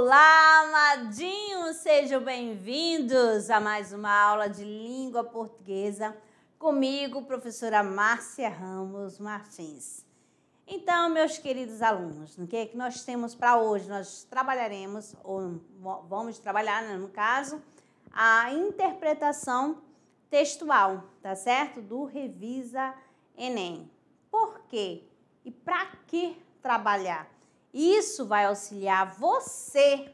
Olá, amadinhos! Sejam bem-vindos a mais uma aula de língua portuguesa comigo, professora Márcia Ramos Martins. Então, meus queridos alunos, o que é que nós temos para hoje? Nós trabalharemos, ou vamos trabalhar, né, no caso, a interpretação textual, tá certo? Do Revisa Enem. Por quê? E para que trabalhar? Isso vai auxiliar você,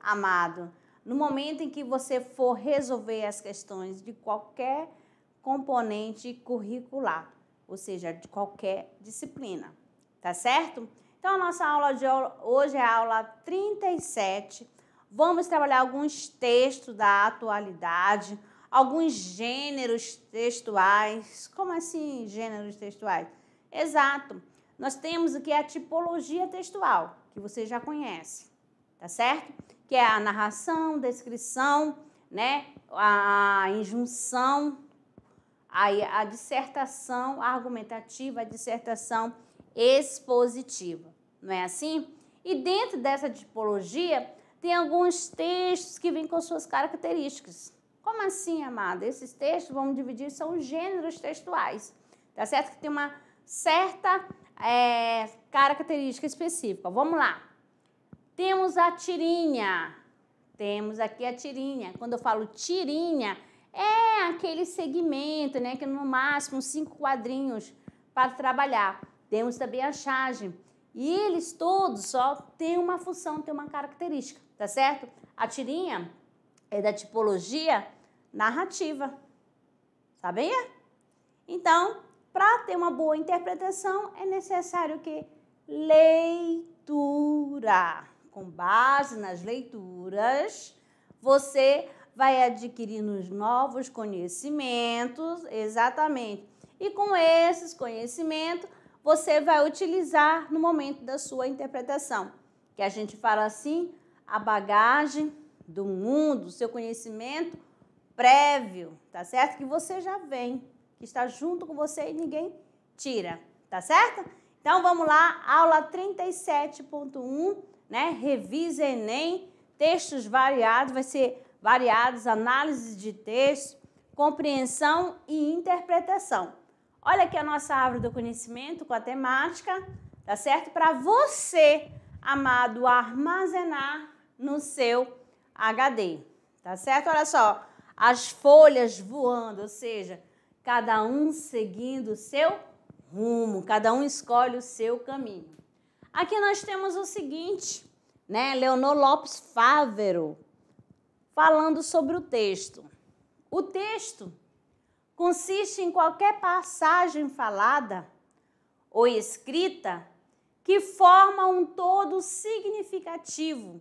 amado, no momento em que você for resolver as questões de qualquer componente curricular, ou seja, de qualquer disciplina, tá certo? Então, a nossa aula de hoje é a aula 37. Vamos trabalhar alguns textos da atualidade, alguns gêneros textuais. Como assim, gêneros textuais? Exato. Nós temos o que é a tipologia textual, que você já conhece, tá certo? Que é a narração, descrição, né? a injunção, a dissertação argumentativa, a dissertação expositiva. Não é assim? E dentro dessa tipologia, tem alguns textos que vêm com suas características. Como assim, amada? Esses textos, vamos dividir, são gêneros textuais. Tá certo que tem uma certa é, característica específica. Vamos lá. Temos a tirinha. Temos aqui a tirinha. Quando eu falo tirinha, é aquele segmento, né? Que no máximo cinco quadrinhos para trabalhar. Temos também a charge. E eles todos só têm uma função, têm uma característica, tá certo? A tirinha é da tipologia narrativa. Sabia? Tá então, para ter uma boa interpretação, é necessário que leitura. Com base nas leituras, você vai adquirindo novos conhecimentos, exatamente. E com esses conhecimentos, você vai utilizar no momento da sua interpretação, que a gente fala assim, a bagagem do mundo, seu conhecimento prévio, tá certo? Que você já vem que está junto com você e ninguém tira, tá certo? Então vamos lá, aula 37.1, né? Revisa Enem, textos variados, vai ser variados, análise de texto, compreensão e interpretação. Olha aqui a nossa árvore do conhecimento com a temática, tá certo? Para você, amado, armazenar no seu HD, tá certo? Olha só, as folhas voando, ou seja, cada um seguindo o seu rumo, cada um escolhe o seu caminho. Aqui nós temos o seguinte, né? Leonor Lopes Fávero falando sobre o texto. O texto consiste em qualquer passagem falada ou escrita que forma um todo significativo,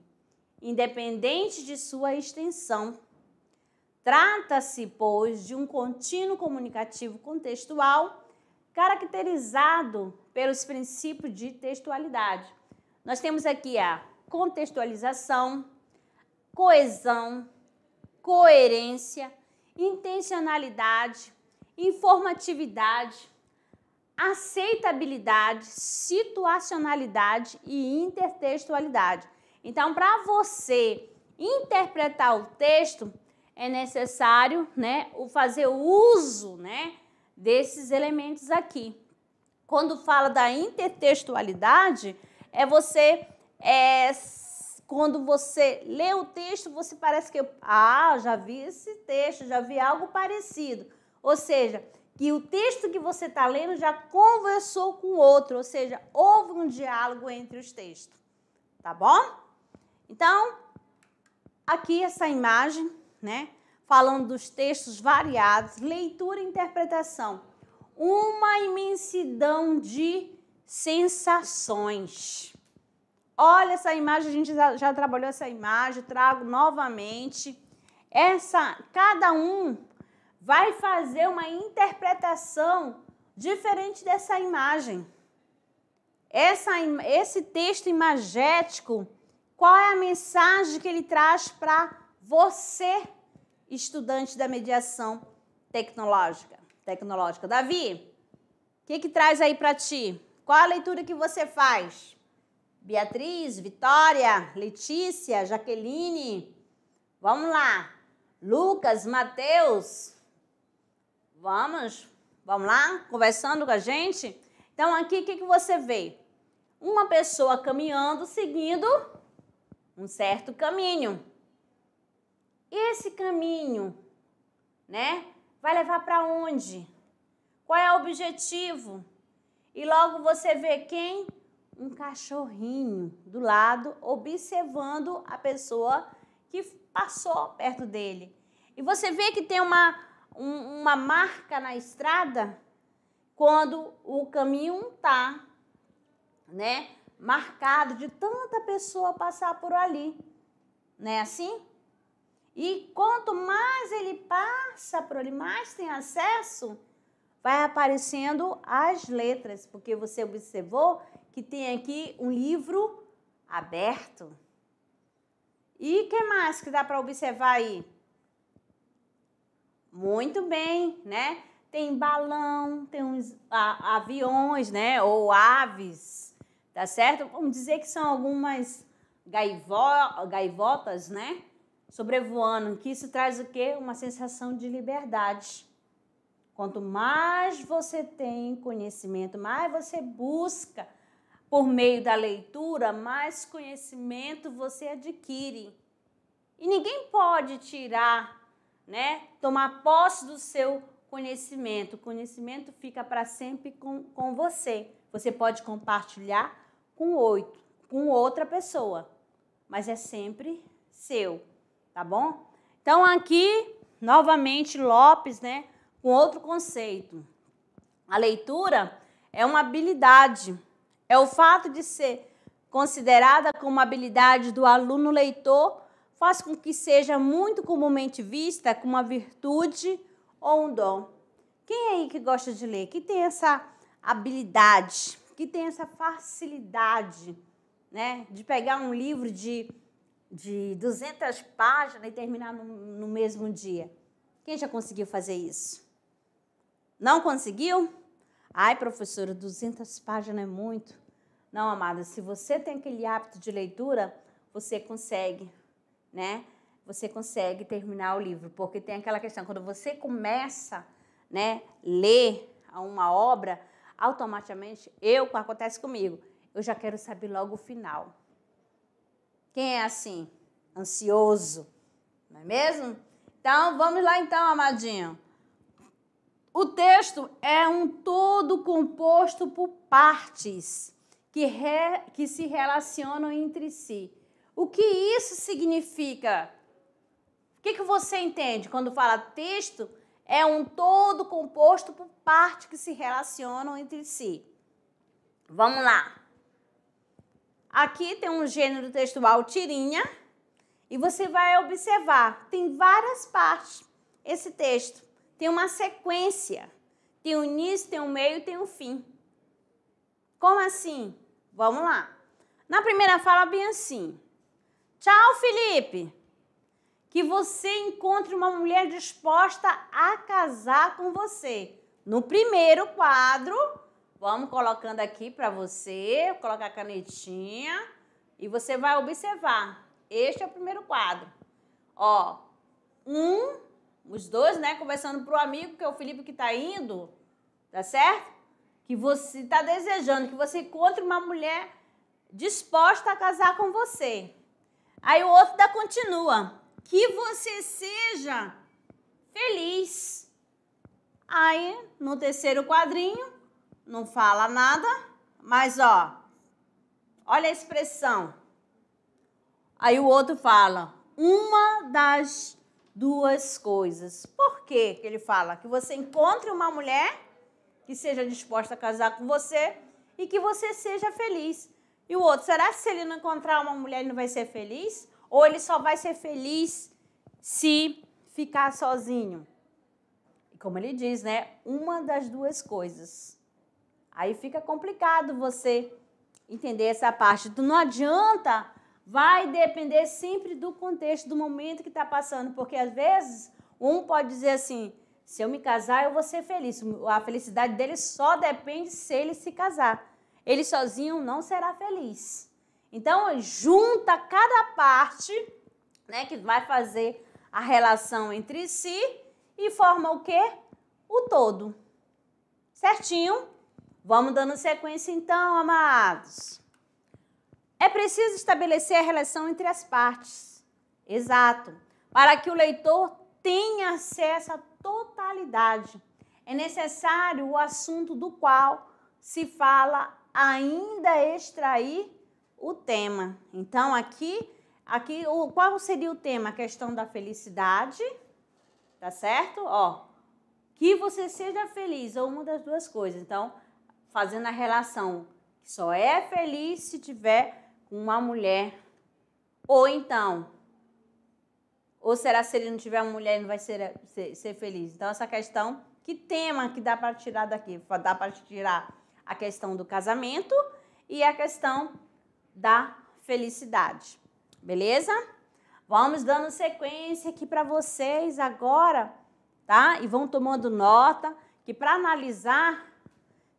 independente de sua extensão. Trata-se, pois, de um contínuo comunicativo contextual caracterizado pelos princípios de textualidade. Nós temos aqui a contextualização, coesão, coerência, intencionalidade, informatividade, aceitabilidade, situacionalidade e intertextualidade. Então, para você interpretar o texto, é necessário, né, o fazer uso, né, desses elementos aqui. Quando fala da intertextualidade, é você é, quando você lê o texto, você parece que ah, já vi esse texto, já vi algo parecido. Ou seja, que o texto que você está lendo já conversou com o outro, ou seja, houve um diálogo entre os textos. Tá bom? Então, aqui essa imagem né? Falando dos textos variados, leitura e interpretação. Uma imensidão de sensações. Olha essa imagem, a gente já, já trabalhou essa imagem, trago novamente. Essa, cada um vai fazer uma interpretação diferente dessa imagem. Essa, esse texto imagético, qual é a mensagem que ele traz para você, estudante da mediação tecnológica. tecnológica. Davi, o que, que traz aí para ti? Qual a leitura que você faz? Beatriz, Vitória, Letícia, Jaqueline. Vamos lá. Lucas, Mateus. Vamos, vamos lá, conversando com a gente. Então, aqui o que, que você vê? Uma pessoa caminhando, seguindo um certo caminho esse caminho, né? Vai levar para onde? Qual é o objetivo? E logo você vê quem? Um cachorrinho do lado observando a pessoa que passou perto dele. E você vê que tem uma, um, uma marca na estrada quando o caminho tá, né, marcado de tanta pessoa passar por ali. Não é assim? E quanto mais ele passa por ele, mais tem acesso, vai aparecendo as letras, porque você observou que tem aqui um livro aberto. E que mais que dá para observar aí? Muito bem, né? Tem balão, tem uns aviões, né? Ou aves, tá certo? Vamos dizer que são algumas gaivotas, né? sobrevoando, que isso traz o quê? Uma sensação de liberdade. Quanto mais você tem conhecimento, mais você busca por meio da leitura, mais conhecimento você adquire. E ninguém pode tirar, né? Tomar posse do seu conhecimento. O conhecimento fica para sempre com, com você. Você pode compartilhar com oito, com outra pessoa, mas é sempre seu tá bom? Então aqui, novamente, Lopes, né, com outro conceito. A leitura é uma habilidade, é o fato de ser considerada como habilidade do aluno leitor faz com que seja muito comumente vista como uma virtude ou um dom. Quem aí que gosta de ler? Que tem essa habilidade, que tem essa facilidade, né, de pegar um livro de de 200 páginas e terminar no, no mesmo dia. Quem já conseguiu fazer isso? Não conseguiu? Ai, professora, 200 páginas é muito. Não, amada, se você tem aquele hábito de leitura, você consegue, né? Você consegue terminar o livro, porque tem aquela questão, quando você começa, né, ler uma obra, automaticamente, eu acontece comigo, eu já quero saber logo o final. Quem é assim? Ansioso, não é mesmo? Então, vamos lá então, amadinho. O texto é um todo composto por partes que, re, que se relacionam entre si. O que isso significa? O que, que você entende quando fala texto? É um todo composto por partes que se relacionam entre si. Vamos lá. Aqui tem um gênero textual tirinha e você vai observar, tem várias partes esse texto. Tem uma sequência. Tem o início, tem o meio, tem o fim. Como assim? Vamos lá. Na primeira fala bem assim. Tchau, Felipe. Que você encontre uma mulher disposta a casar com você. No primeiro quadro, Vamos colocando aqui para você, colocar a canetinha e você vai observar. Este é o primeiro quadro. Ó, um, os dois, né, conversando pro amigo, que é o Felipe que tá indo, tá certo? Que você tá desejando que você encontre uma mulher disposta a casar com você. Aí o outro da continua, que você seja feliz. Aí, no terceiro quadrinho, não fala nada, mas ó, olha a expressão. Aí o outro fala, uma das duas coisas. Por quê que ele fala? Que você encontre uma mulher que seja disposta a casar com você e que você seja feliz. E o outro, será que se ele não encontrar uma mulher, ele não vai ser feliz? Ou ele só vai ser feliz se ficar sozinho? E como ele diz, né? Uma das duas coisas. Aí fica complicado você entender essa parte. Tu não adianta, vai depender sempre do contexto, do momento que está passando, porque às vezes um pode dizer assim: se eu me casar, eu vou ser feliz. A felicidade dele só depende se ele se casar. Ele sozinho não será feliz. Então, junta cada parte né, que vai fazer a relação entre si e forma o quê? O todo. Certinho? Vamos dando sequência então, amados. É preciso estabelecer a relação entre as partes. Exato. Para que o leitor tenha acesso à totalidade. É necessário o assunto do qual se fala ainda extrair o tema. Então aqui, aqui o, qual seria o tema? A questão da felicidade, tá certo? Ó, que você seja feliz ou é uma das duas coisas. Então, fazendo a relação que só é feliz se tiver uma mulher. Ou então, ou será se ele não tiver uma mulher, ele não vai ser, ser, ser feliz? Então, essa questão, que tema que dá para tirar daqui? Dá para tirar a questão do casamento e a questão da felicidade. Beleza? Vamos dando sequência aqui para vocês agora, tá? E vão tomando nota que para analisar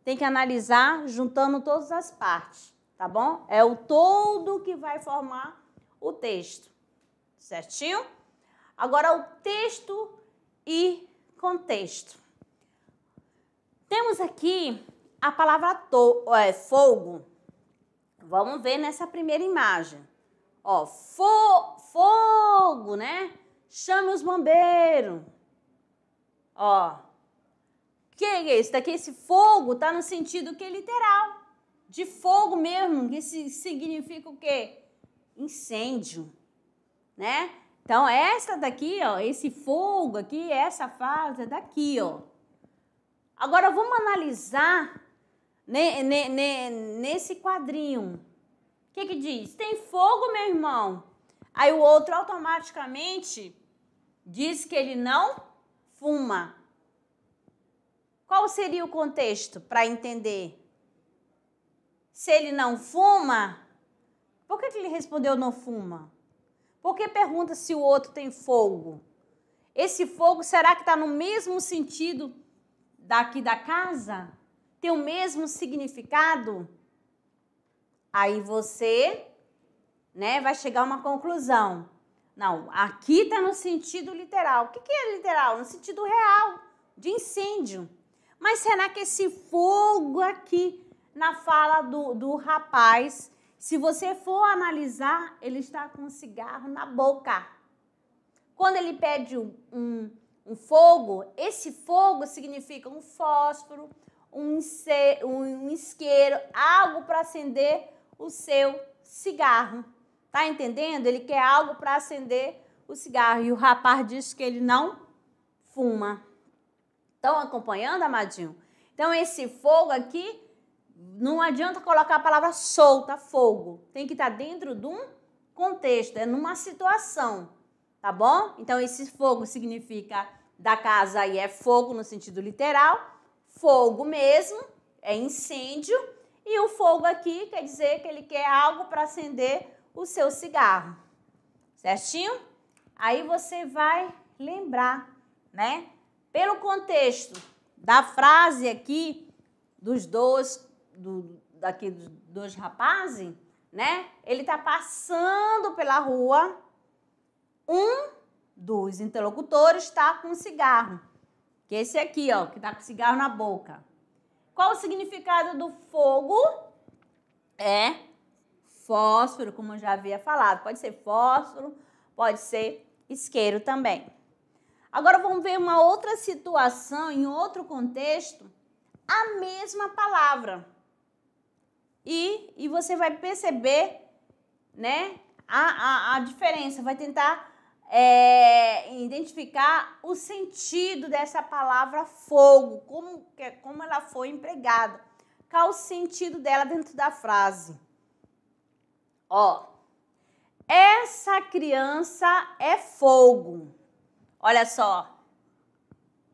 tem que analisar juntando todas as partes, tá bom? É o todo que vai formar o texto, certinho? Agora, o texto e contexto. Temos aqui a palavra to, é, fogo. Vamos ver nessa primeira imagem. Ó, fo, fogo, né? Chame os bombeiros. Ó, que é isso? Daqui esse fogo está no sentido que é literal, de fogo mesmo, que significa o quê? Incêndio, né? Então essa daqui, ó, esse fogo aqui, essa fase é daqui, ó. Agora vamos analisar ne, ne, ne, nesse quadrinho. O que que diz? Tem fogo, meu irmão. Aí o outro automaticamente diz que ele não fuma. Qual seria o contexto para entender? Se ele não fuma, por que, que ele respondeu não fuma? Por que pergunta se o outro tem fogo? Esse fogo será que está no mesmo sentido daqui da casa? Tem o mesmo significado? Aí você né, vai chegar a uma conclusão. Não, aqui está no sentido literal. O que, que é literal? No sentido real, de incêndio. Mas será que esse fogo aqui na fala do, do rapaz, se você for analisar, ele está com um cigarro na boca. Quando ele pede um, um, um fogo, esse fogo significa um fósforo, um, um isqueiro, algo para acender o seu cigarro. Tá entendendo? Ele quer algo para acender o cigarro. E o rapaz diz que ele não fuma. Estão acompanhando, amadinho? Então, esse fogo aqui, não adianta colocar a palavra solta, fogo. Tem que estar tá dentro de um contexto, é numa situação, tá bom? Então, esse fogo significa da casa aí é fogo no sentido literal, fogo mesmo, é incêndio. E o fogo aqui quer dizer que ele quer algo para acender o seu cigarro, certinho? Aí você vai lembrar, né? Pelo contexto da frase aqui dos dois, do, daqui dos dois rapazes, né? Ele está passando pela rua, um dos interlocutores está com um cigarro, que é esse aqui, ó, que está com cigarro na boca. Qual o significado do fogo? É fósforo, como eu já havia falado. Pode ser fósforo, pode ser isqueiro também. Agora vamos ver uma outra situação, em outro contexto, a mesma palavra. E, e você vai perceber né, a, a, a diferença, vai tentar é, identificar o sentido dessa palavra fogo, como, como ela foi empregada, qual o sentido dela dentro da frase. Ó, essa criança é fogo. Olha só.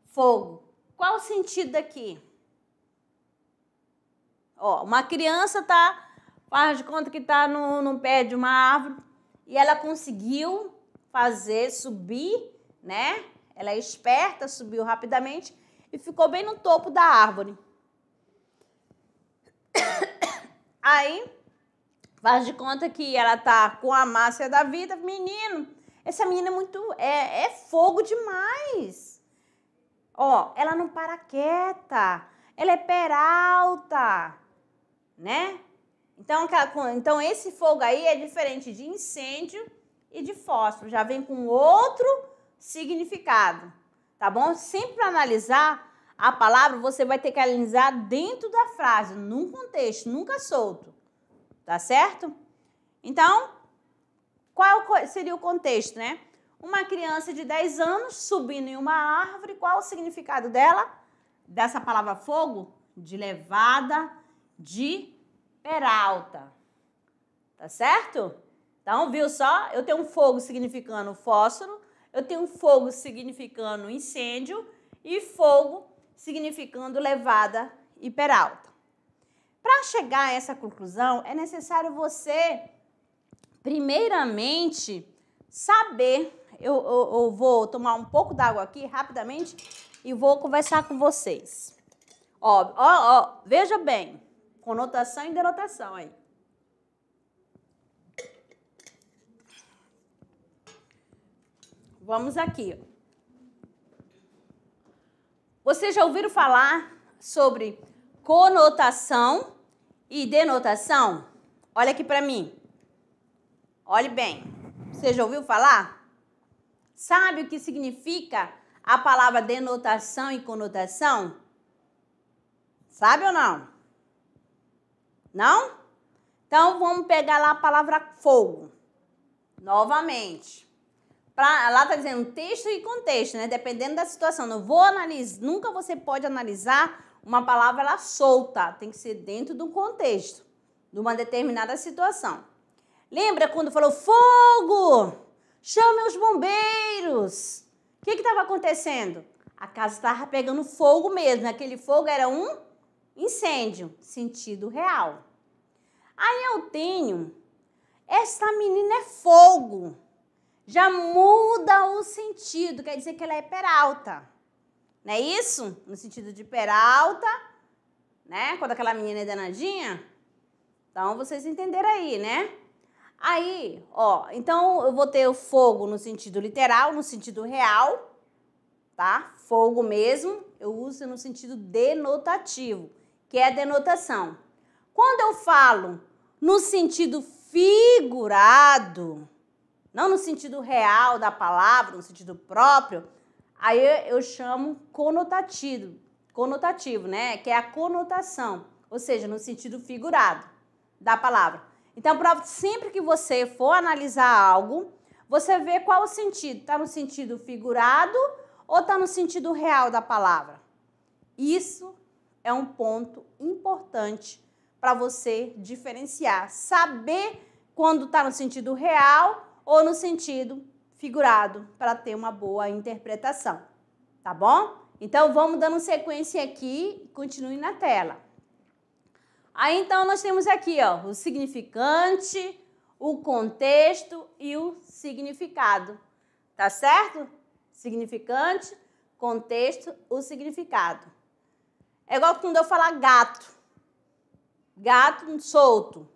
Fogo. Qual o sentido daqui? Ó, uma criança tá, faz de conta que tá no, no pé de uma árvore e ela conseguiu fazer subir, né? Ela é esperta, subiu rapidamente e ficou bem no topo da árvore. Aí, faz de conta que ela tá com a máscara da vida, menino. Essa menina é muito. É, é fogo demais. Ó, ela não para quieta. Ela é peralta. Né? Então, então esse fogo aí é diferente de incêndio e de fósforo. Já vem com outro significado. Tá bom? Sempre para analisar a palavra, você vai ter que analisar dentro da frase, num contexto, nunca solto. Tá certo? Então, qual seria o contexto, né? Uma criança de 10 anos subindo em uma árvore, qual o significado dela? Dessa palavra fogo? De levada de peralta. Tá certo? Então, viu só? Eu tenho um fogo significando fósforo, eu tenho um fogo significando incêndio e fogo significando levada e peralta. Para chegar a essa conclusão, é necessário você Primeiramente, saber. Eu, eu, eu vou tomar um pouco d'água aqui rapidamente e vou conversar com vocês. Ó, ó, ó, veja bem. Conotação e denotação aí. Vamos aqui. Vocês já ouviram falar sobre conotação e denotação? Olha aqui para mim. Olhe bem, você já ouviu falar? Sabe o que significa a palavra denotação e conotação? Sabe ou não? Não? Então vamos pegar lá a palavra fogo. Novamente. Pra, lá está dizendo texto e contexto, né? Dependendo da situação. Não vou analisar, nunca você pode analisar uma palavra solta. Tem que ser dentro do contexto, de uma determinada situação. Lembra quando falou fogo? Chame os bombeiros. O que estava acontecendo? A casa estava pegando fogo mesmo. Né? Aquele fogo era um incêndio, sentido real. Aí eu tenho, essa menina é fogo. Já muda o sentido, quer dizer que ela é peralta. Não é isso? No sentido de peralta, né? Quando aquela menina é danadinha. Então vocês entenderam aí, né? Aí, ó, então eu vou ter o fogo no sentido literal, no sentido real, tá? Fogo mesmo, eu uso no sentido denotativo, que é a denotação. Quando eu falo no sentido figurado, não no sentido real da palavra, no sentido próprio, aí eu chamo conotativo, conotativo, né? Que é a conotação, ou seja, no sentido figurado da palavra. Então, sempre que você for analisar algo, você vê qual o sentido. Está no sentido figurado ou está no sentido real da palavra? Isso é um ponto importante para você diferenciar, saber quando está no sentido real ou no sentido figurado, para ter uma boa interpretação, tá bom? Então vamos dando sequência aqui, continue na tela. Aí então nós temos aqui ó, o significante, o contexto e o significado. Tá certo? Significante, contexto, o significado. É igual quando eu falar gato. Gato solto.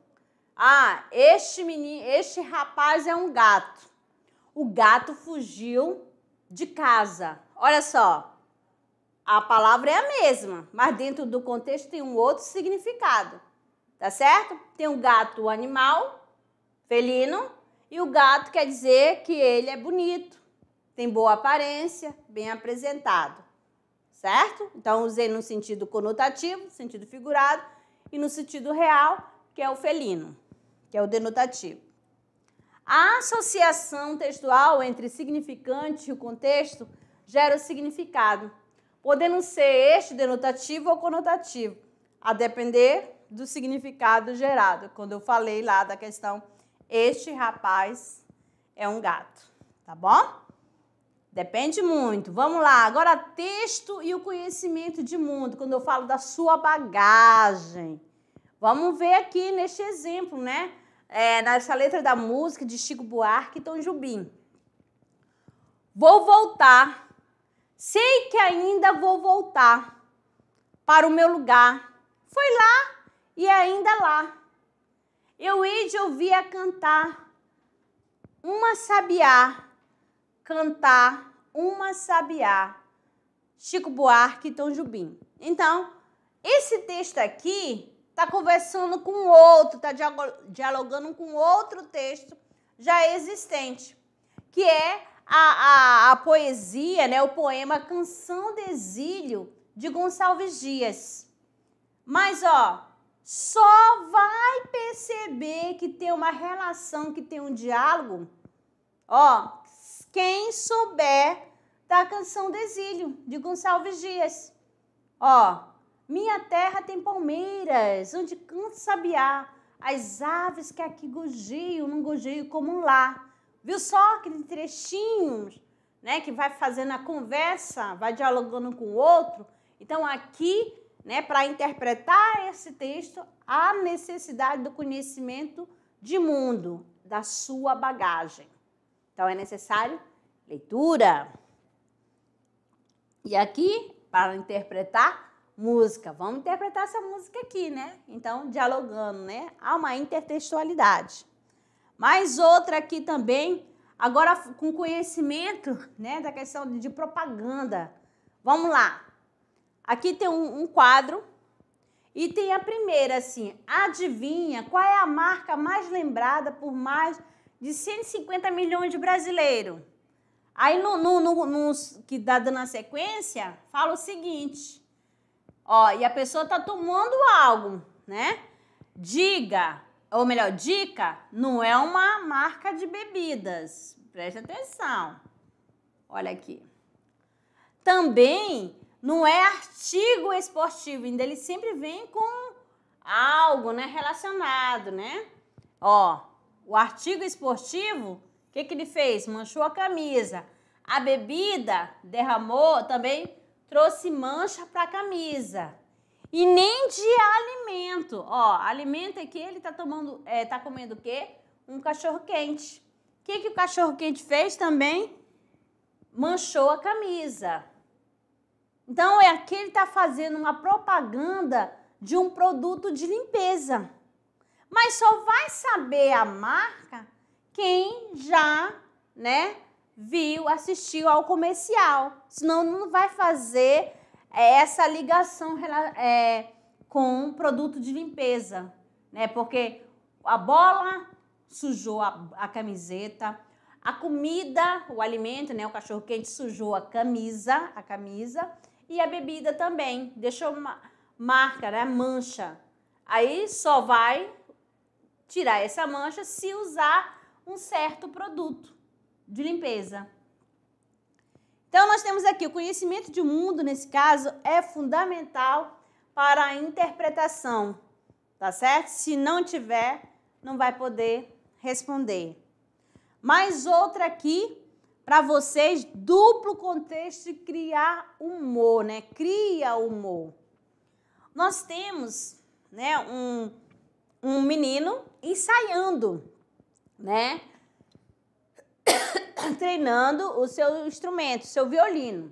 Ah, este menino, este rapaz é um gato. O gato fugiu de casa. Olha só. A palavra é a mesma, mas dentro do contexto tem um outro significado. Tá certo? Tem o gato animal, felino, e o gato quer dizer que ele é bonito, tem boa aparência, bem apresentado. Certo? Então usei no sentido conotativo, sentido figurado, e no sentido real, que é o felino, que é o denotativo. A associação textual entre significante e o contexto gera o significado podendo ser este denotativo ou conotativo, a depender do significado gerado. Quando eu falei lá da questão, este rapaz é um gato, tá bom? Depende muito. Vamos lá, agora texto e o conhecimento de mundo, quando eu falo da sua bagagem. Vamos ver aqui neste exemplo, né? É, nessa letra da música de Chico Buarque e Tom Jubim. Vou voltar Sei que ainda vou voltar para o meu lugar. Foi lá e é ainda lá. Eu hei a cantar uma sabiá, cantar uma sabiá. Chico Buarque e Tom Jubim. Então, esse texto aqui está conversando com outro, está dialogando com outro texto já existente, que é a, a, a poesia, né, o poema Canção de Exílio, de Gonçalves Dias. Mas, ó, só vai perceber que tem uma relação, que tem um diálogo, ó, quem souber da Canção de Exílio, de Gonçalves Dias. Ó, minha terra tem palmeiras, onde canta sabiá, as aves que aqui gojeiam, não gojeiam como lá. Viu só que trechinhos, né? Que vai fazendo a conversa, vai dialogando com o outro. Então, aqui, né, para interpretar esse texto, há necessidade do conhecimento de mundo, da sua bagagem. Então, é necessário leitura. E aqui, para interpretar, música. Vamos interpretar essa música aqui, né? Então, dialogando, né? Há uma intertextualidade. Mais outra aqui também, agora com conhecimento né, da questão de propaganda. Vamos lá. Aqui tem um, um quadro e tem a primeira assim, adivinha qual é a marca mais lembrada por mais de 150 milhões de brasileiros? Aí no, no, no, no que dá dando a sequência, fala o seguinte, ó, e a pessoa tá tomando algo, né? Diga ou melhor, dica não é uma marca de bebidas. Preste atenção. Olha aqui. Também não é artigo esportivo, ainda ele sempre vem com algo, né, relacionado, né? Ó, o artigo esportivo, o que que ele fez? Manchou a camisa. A bebida derramou, também trouxe mancha para a camisa e nem de alimento. Ó, alimento aqui é ele tá tomando, é, tá comendo o quê? Um cachorro quente. O que, que o cachorro quente fez também? Manchou a camisa. Então é aqui ele tá fazendo uma propaganda de um produto de limpeza. Mas só vai saber a marca quem já, né, viu, assistiu ao comercial. Senão não vai fazer é essa ligação é, com um produto de limpeza, né? Porque a bola sujou a, a camiseta, a comida, o alimento, né? O cachorro quente sujou a camisa, a camisa e a bebida também deixou uma marca, né? Mancha. Aí só vai tirar essa mancha se usar um certo produto de limpeza. Então, nós temos aqui o conhecimento de mundo, nesse caso, é fundamental para a interpretação, tá certo? Se não tiver, não vai poder responder. Mais outra aqui para vocês, duplo contexto de criar humor, né? Cria humor. Nós temos, né, um, um menino ensaiando, né? treinando o seu instrumento, seu violino.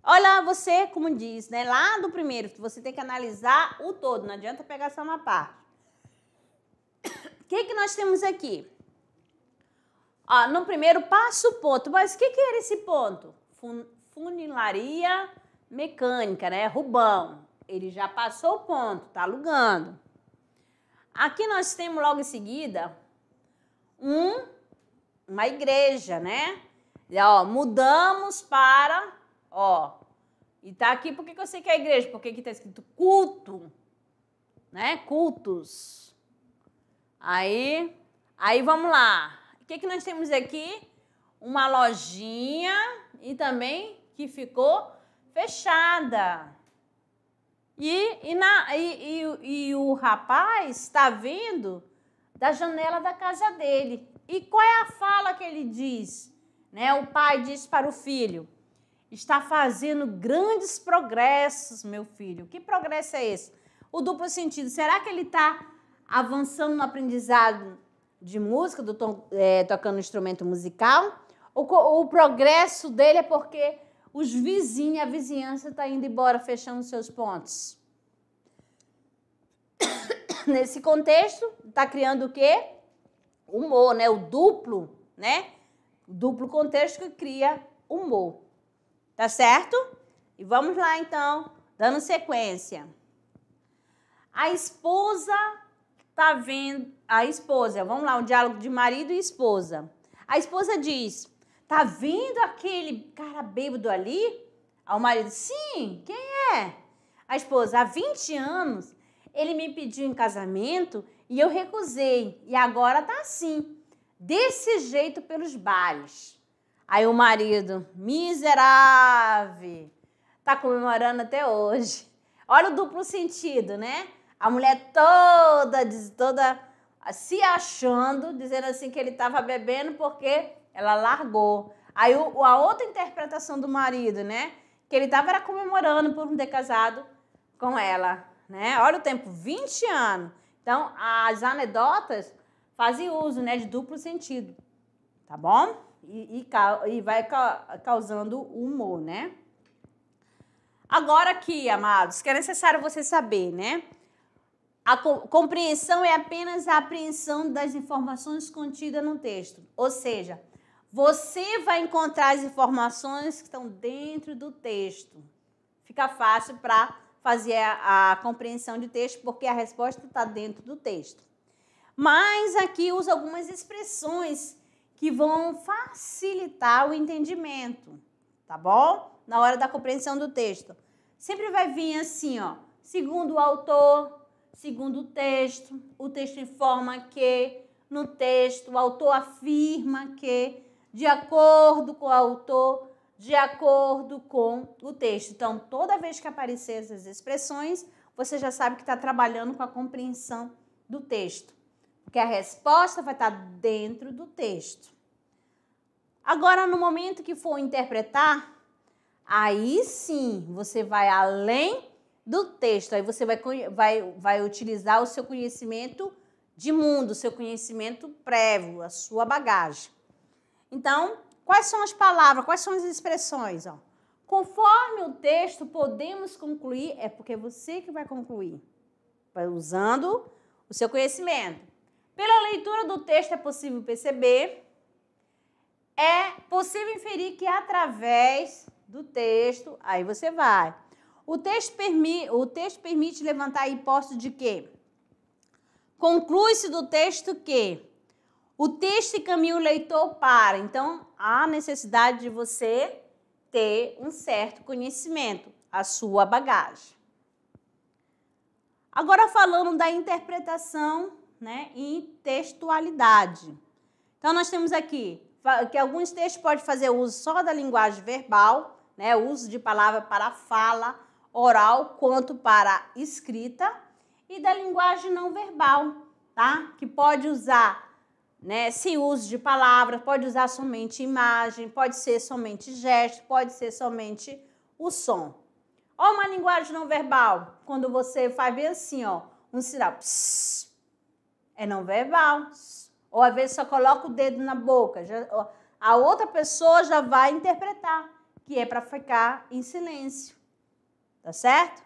Olha você, como diz, né? Lá do primeiro, você tem que analisar o todo, não adianta pegar só uma parte. O que, que nós temos aqui? Ó, no primeiro passo, ponto. Mas o que, que era esse ponto? funilaria mecânica, né? Rubão. Ele já passou o ponto, tá alugando. Aqui nós temos logo em seguida um uma igreja, né? E, ó, mudamos para, ó, e tá aqui, porque que, eu sei que é igreja? Porque aqui tá escrito culto, né? Cultos. Aí, aí vamos lá. O que, que nós temos aqui? Uma lojinha e também que ficou fechada. E, e, na, e, e, e o rapaz está vindo da janela da casa dele. E qual é a fala que ele diz? Né? O pai diz para o filho: está fazendo grandes progressos, meu filho. Que progresso é esse? O duplo sentido. Será que ele está avançando no aprendizado de música, do é, tocando instrumento musical? Ou, ou o progresso dele é porque os vizinhos, a vizinhança está indo embora, fechando seus pontos? Nesse contexto, está criando o quê? humor, né? O duplo, né? O duplo contexto que cria humor. Tá certo? E vamos lá então, dando sequência. A esposa tá vendo, a esposa, vamos lá, um diálogo de marido e esposa. A esposa diz: "Tá vendo aquele cara bêbado ali?" Ao marido: "Sim, quem é?" A esposa: "Há 20 anos ele me pediu em casamento e eu recusei, e agora tá assim, desse jeito pelos bares. Aí o marido, miserável, tá comemorando até hoje. Olha o duplo sentido, né? A mulher toda, toda ah, se achando, dizendo assim que ele estava bebendo porque ela largou. Aí o, a outra interpretação do marido, né? Que ele estava comemorando por não ter casado com ela, né? Olha o tempo, 20 anos. Então, as anedotas fazem uso né, de duplo sentido, tá bom? E, e, e vai causando humor, né? Agora aqui, amados, que é necessário você saber, né? A compreensão é apenas a apreensão das informações contidas no texto. Ou seja, você vai encontrar as informações que estão dentro do texto. Fica fácil para fazer a, a compreensão de texto, porque a resposta está dentro do texto. Mas aqui usa algumas expressões que vão facilitar o entendimento, tá bom? Na hora da compreensão do texto. Sempre vai vir assim, ó, segundo o autor, segundo o texto, o texto informa que, no texto, o autor afirma que, de acordo com o autor, de acordo com o texto. Então, toda vez que aparecer essas expressões, você já sabe que está trabalhando com a compreensão do texto, porque a resposta vai estar tá dentro do texto. Agora, no momento que for interpretar, aí sim você vai além do texto, aí você vai, vai, vai utilizar o seu conhecimento de mundo, o seu conhecimento prévio, a sua bagagem. Então, Quais são as palavras, quais são as expressões? Ó? Conforme o texto, podemos concluir, é porque é você que vai concluir, vai usando o seu conhecimento. Pela leitura do texto é possível perceber, é possível inferir que através do texto, aí você vai. O texto, permi o texto permite levantar a hipótese de que conclui-se do texto que o texto encaminha o leitor para. Então, há necessidade de você ter um certo conhecimento, a sua bagagem. Agora, falando da interpretação né, e textualidade. Então, nós temos aqui que alguns textos podem fazer uso só da linguagem verbal, né, uso de palavra para fala, oral, quanto para escrita, e da linguagem não verbal, tá? Que pode usar né? Sem uso de palavras pode usar somente imagem, pode ser somente gesto, pode ser somente o som. Ou uma linguagem não verbal, quando você faz bem assim, ó, um sinal, é não verbal. Ou às vezes só coloca o dedo na boca, já, a outra pessoa já vai interpretar que é para ficar em silêncio. Tá certo?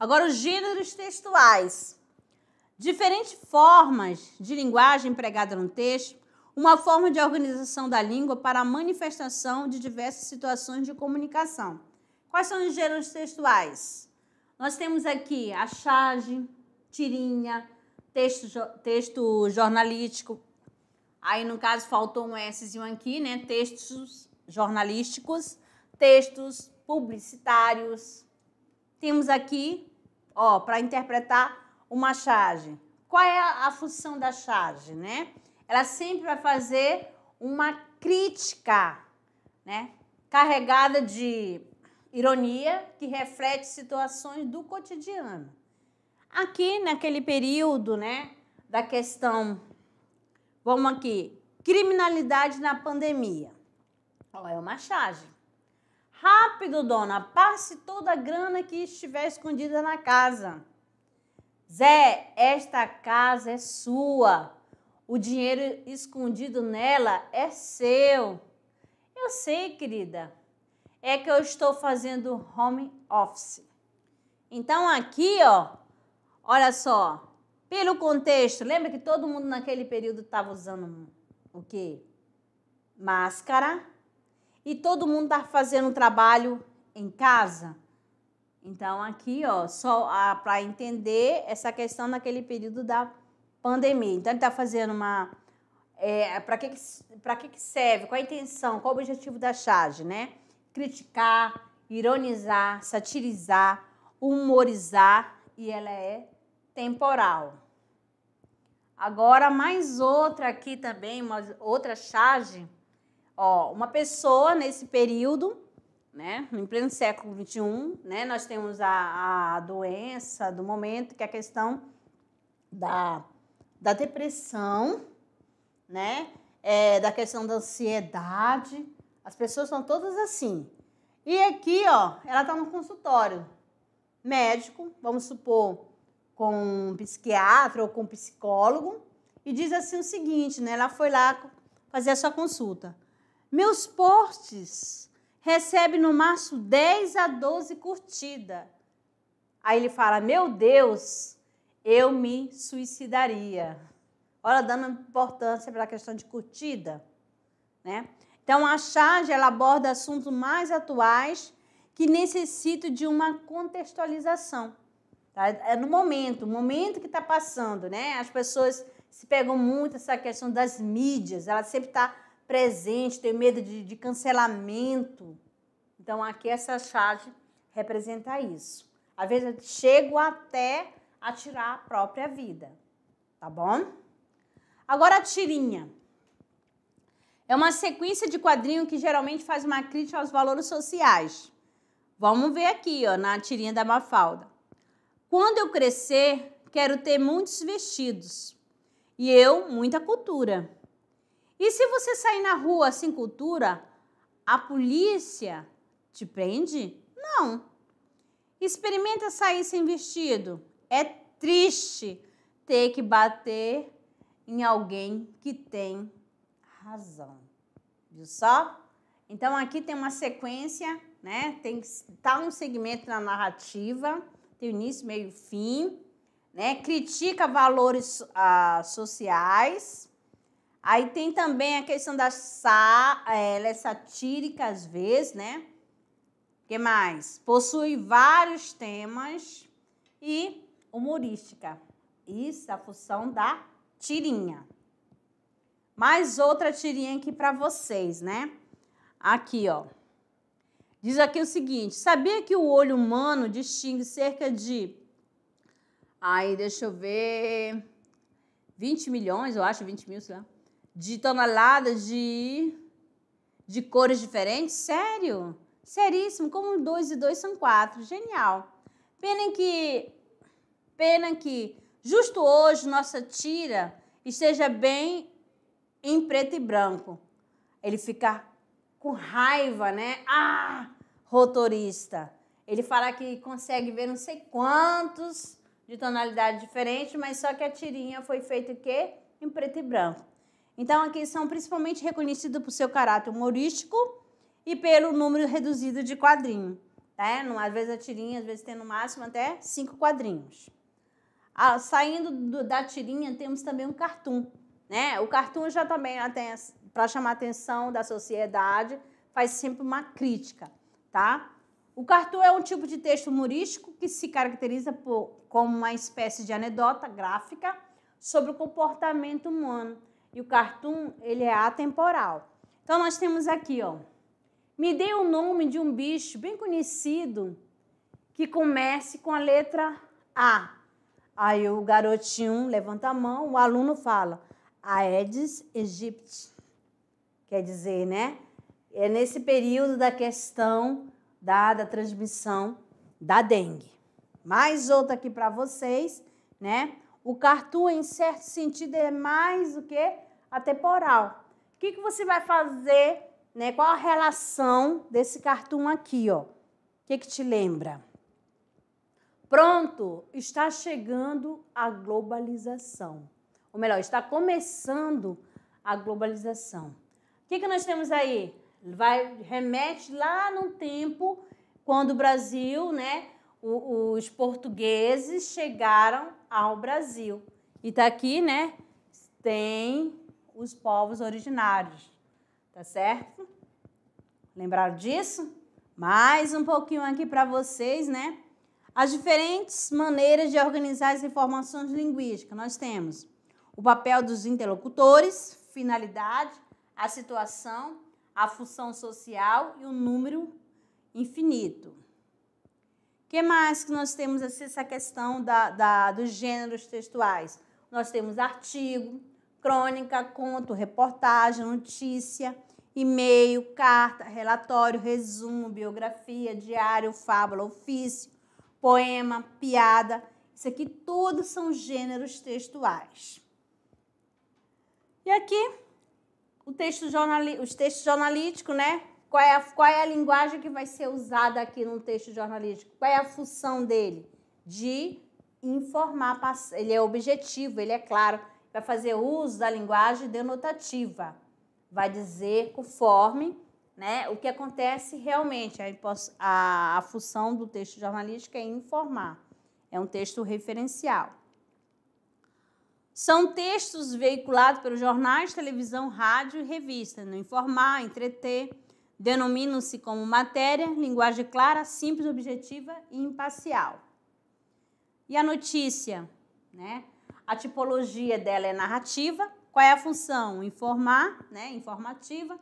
Agora os gêneros textuais. Diferentes formas de linguagem empregada no texto, uma forma de organização da língua para a manifestação de diversas situações de comunicação. Quais são os gêneros textuais? Nós temos aqui a charge, tirinha, texto, texto jornalístico. Aí, no caso, faltou um e um aqui, né? Textos jornalísticos, textos publicitários. Temos aqui, ó, para interpretar uma charge. Qual é a, função da charge, né? Ela sempre vai fazer uma crítica, né? Carregada de ironia que reflete situações do cotidiano. Aqui, naquele período, né, da questão, vamos aqui, criminalidade na pandemia. Ó, é uma charge. Rápido, dona, passe toda a grana que estiver escondida na casa. Zé, esta casa é sua. O dinheiro escondido nela é seu. Eu sei, querida. É que eu estou fazendo home office. Então aqui, ó, olha só, pelo contexto, lembra que todo mundo naquele período estava usando o quê? Máscara. E todo mundo está fazendo trabalho em casa. Então, aqui, ó, só ah, para entender essa questão naquele período da pandemia. Então, ele está fazendo uma. É, para que, que, que serve? Qual a intenção? Qual o objetivo da charge, né? Criticar, ironizar, satirizar, humorizar e ela é temporal. Agora, mais outra aqui também, uma outra charge. Ó, uma pessoa nesse período né? Em pleno século XXI, né? Nós temos a, a doença do momento, que é a questão da, da depressão, né? É, da questão da ansiedade. As pessoas são todas assim. E aqui, ó, ela tá no consultório médico, vamos supor, com um psiquiatra ou com um psicólogo, e diz assim o seguinte, né? Ela foi lá fazer a sua consulta. Meus portes recebe no máximo 10 a 12 curtidas. Aí ele fala: Meu Deus, eu me suicidaria. Olha, dando importância para a questão de curtida. Né? Então, a charge ela aborda assuntos mais atuais que necessitam de uma contextualização. Tá? É no momento, o momento que está passando. Né? As pessoas se pegam muito essa questão das mídias, ela sempre está presente, tenho medo de, de cancelamento. Então, aqui essa chave representa isso. Às vezes, eu chego até a tirar a própria vida, tá bom? Agora, a tirinha. É uma sequência de quadrinho que geralmente faz uma crítica aos valores sociais. Vamos ver aqui, ó, na tirinha da Mafalda. Quando eu crescer, quero ter muitos vestidos e eu muita cultura. E se você sair na rua sem cultura, a polícia te prende? Não. Experimenta sair sem vestido. É triste ter que bater em alguém que tem razão. Viu só? Então aqui tem uma sequência, né? Tem que tá um segmento na narrativa, tem início, meio, fim, né? Critica valores ah, sociais Aí tem também a questão da sa, é, ela é satírica às vezes, né? que mais? Possui vários temas e humorística. Isso é a função da tirinha. Mais outra tirinha aqui para vocês, né? Aqui, ó. Diz aqui o seguinte: sabia que o olho humano distingue cerca de. Aí, deixa eu ver. 20 milhões, eu acho, 20 mil, sei lá de toneladas de, de cores diferentes? Sério? Seríssimo. Como dois e dois são quatro. Genial. Pena que, pena que justo hoje nossa tira esteja bem em preto e branco. Ele fica com raiva, né? Ah, rotorista. Ele fala que consegue ver não sei quantos de tonalidade diferente, mas só que a tirinha foi feita o quê? Em preto e branco. Então, aqui são principalmente reconhecidos por seu caráter humorístico e pelo número reduzido de quadrinhos. Né? Às vezes a tirinha, às vezes tem no máximo até cinco quadrinhos. Ah, saindo do, da tirinha, temos também um cartoon. Né? O cartoon já também, para chamar a atenção da sociedade, faz sempre uma crítica. Tá? O cartoon é um tipo de texto humorístico que se caracteriza por, como uma espécie de anedota gráfica sobre o comportamento humano e o cartoon, ele é atemporal. Então nós temos aqui, ó. Me dê o nome de um bicho bem conhecido que comece com a letra A. Aí o garotinho levanta a mão, o aluno fala: Aedes aegypti. Quer dizer, né? É nesse período da questão da, da transmissão da dengue. Mais outra aqui para vocês, né? O cartoon, em certo sentido, é mais o que? Atemporal. O que, que você vai fazer? Né? Qual a relação desse cartoon aqui? O que, que te lembra? Pronto, está chegando a globalização. Ou melhor, está começando a globalização. O que, que nós temos aí? Vai, remete lá no tempo quando o Brasil, né, os portugueses chegaram ao Brasil. E está aqui, né? Tem os povos originários, tá certo? Lembraram disso? Mais um pouquinho aqui para vocês, né? As diferentes maneiras de organizar as informações linguísticas. Nós temos o papel dos interlocutores, finalidade, a situação, a função social e o número infinito que mais que nós temos assim, essa questão da, da, dos gêneros textuais? Nós temos artigo, crônica, conto, reportagem, notícia, e-mail, carta, relatório, resumo, biografia, diário, fábula, ofício, poema, piada. Isso aqui tudo são gêneros textuais. E aqui o texto jornali... os textos jornalísticos, né? Qual é, a, qual é a linguagem que vai ser usada aqui num texto jornalístico? Qual é a função dele? De informar, ele é objetivo, ele é claro, vai fazer uso da linguagem denotativa, vai dizer conforme né, o que acontece realmente. A, a função do texto jornalístico é informar, é um texto referencial. São textos veiculados pelos jornais, televisão, rádio e revista, no informar, entreter Denominam-se como matéria, linguagem clara, simples, objetiva e imparcial. E a notícia, né? A tipologia dela é narrativa. Qual é a função? Informar, né? Informativa.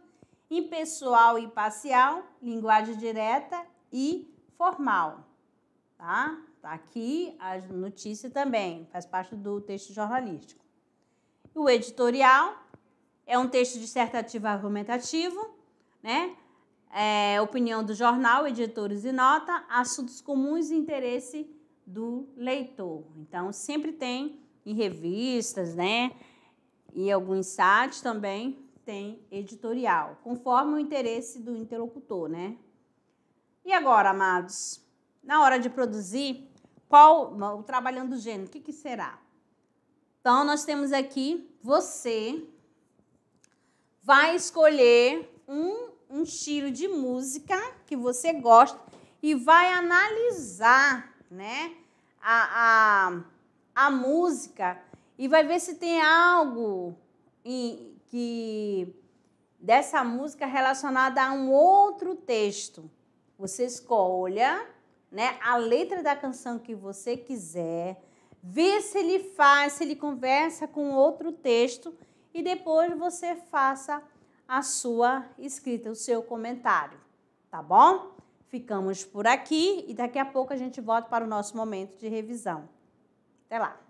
Impessoal e parcial, linguagem direta e formal. Tá? Tá aqui a notícia também, faz parte do texto jornalístico. O editorial é um texto dissertativo argumentativo, né? é, opinião do jornal, editores e nota, assuntos comuns e interesse do leitor. Então, sempre tem em revistas, né? E alguns sites também tem editorial, conforme o interesse do interlocutor, né? E agora, amados, na hora de produzir, qual o trabalhando do gênero, o que, que será? Então, nós temos aqui você vai escolher um um estilo de música que você gosta e vai analisar, né, a, a, a música e vai ver se tem algo em, que dessa música relacionada a um outro texto. Você escolha, né, a letra da canção que você quiser, vê se ele faz, se ele conversa com outro texto e depois você faça a sua escrita, o seu comentário, tá bom? Ficamos por aqui e daqui a pouco a gente volta para o nosso momento de revisão. Até lá!